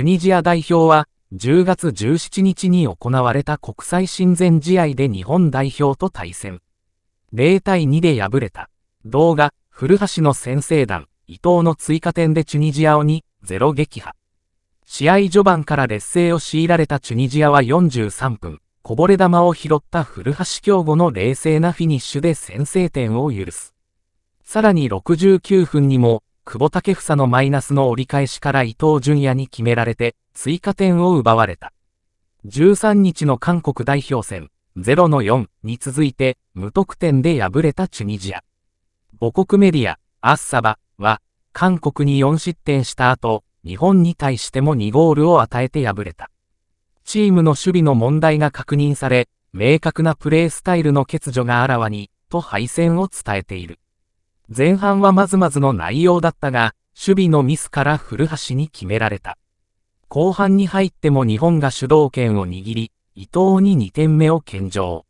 チュニジア代表は、10月17日に行われた国際親善試合で日本代表と対戦。0対2で敗れた。動画、古橋の先制弾、伊藤の追加点でチュニジアを2、ロ撃破。試合序盤から劣勢を強いられたチュニジアは43分、こぼれ球を拾った古橋京吾の冷静なフィニッシュで先制点を許す。さらに69分にも、久保建英のマイナスの折り返しから伊東純也に決められて、追加点を奪われた。13日の韓国代表戦、0の4に続いて、無得点で敗れたチュニジア。母国メディア、アッサバは、韓国に4失点した後、日本に対しても2ゴールを与えて敗れた。チームの守備の問題が確認され、明確なプレースタイルの欠如があらわに、と敗戦を伝えている。前半はまずまずの内容だったが、守備のミスから古橋に決められた。後半に入っても日本が主導権を握り、伊藤に2点目を献上。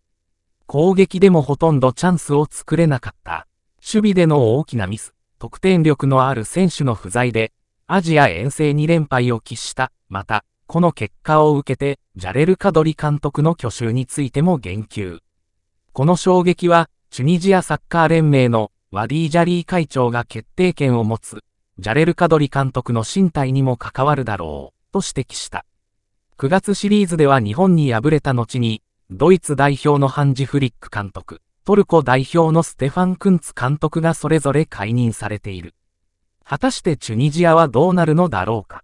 攻撃でもほとんどチャンスを作れなかった。守備での大きなミス、得点力のある選手の不在で、アジア遠征2連敗を喫した。また、この結果を受けて、ジャレル・カドリ監督の去就についても言及。この衝撃は、チュニジアサッカー連盟のワディ・ジャリー会長が決定権を持つ、ジャレル・カドリ監督の身体にも関わるだろう、と指摘した。9月シリーズでは日本に敗れた後に、ドイツ代表のハンジ・フリック監督、トルコ代表のステファン・クンツ監督がそれぞれ解任されている。果たしてチュニジアはどうなるのだろうか。